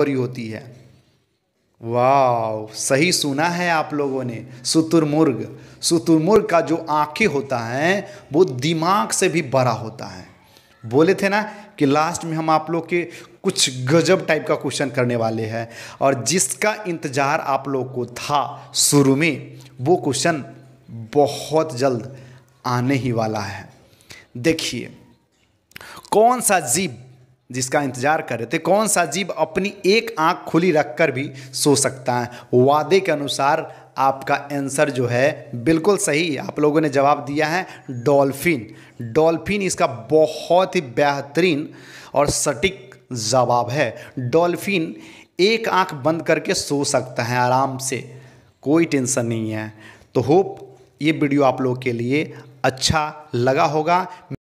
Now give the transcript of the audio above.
बड़ी होती है वाह सही सुना है आप लोगों ने सुतुरमुर्ग सुतुरमुर्ग का जो आंखें होता है वो दिमाग से भी बड़ा होता है बोले थे ना कि लास्ट में हम आप लोग के कुछ गजब टाइप का क्वेश्चन करने वाले हैं और जिसका इंतज़ार आप लोग को था शुरू में वो क्वेश्चन बहुत जल्द आने ही वाला है देखिए कौन सा जीव जिसका इंतजार कर रहे थे कौन सा जीव अपनी एक आंख खुली रखकर भी सो सकता है वादे के अनुसार आपका आंसर जो है बिल्कुल सही आप लोगों ने जवाब दिया है डॉल्फिन डॉल्फिन इसका बहुत ही बेहतरीन और सटीक जवाब है डॉल्फिन एक आंख बंद करके सो सकता है आराम से कोई टेंशन नहीं है तो होप ये वीडियो आप लोगों के लिए अच्छा लगा होगा